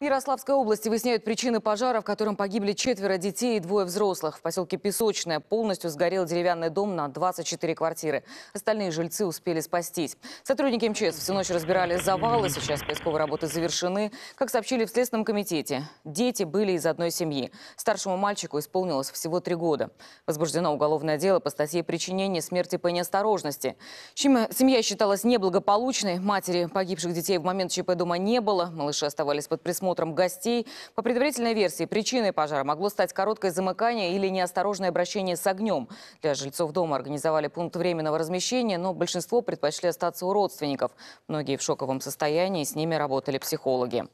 В Ярославской области выясняют причины пожара, в котором погибли четверо детей и двое взрослых. В поселке Песочное полностью сгорел деревянный дом на 24 квартиры. Остальные жильцы успели спастись. Сотрудники МЧС всю ночь разбирали завалы. Сейчас поисковые работы завершены. Как сообщили в Следственном комитете, дети были из одной семьи. Старшему мальчику исполнилось всего три года. Возбуждено уголовное дело по статье причинения смерти по неосторожности. Семья считалась неблагополучной. Матери погибших детей в момент ЧП дома не было. Малыши оставались под присмотром осмотром гостей. По предварительной версии, причиной пожара могло стать короткое замыкание или неосторожное обращение с огнем. Для жильцов дома организовали пункт временного размещения, но большинство предпочли остаться у родственников. Многие в шоковом состоянии, с ними работали психологи.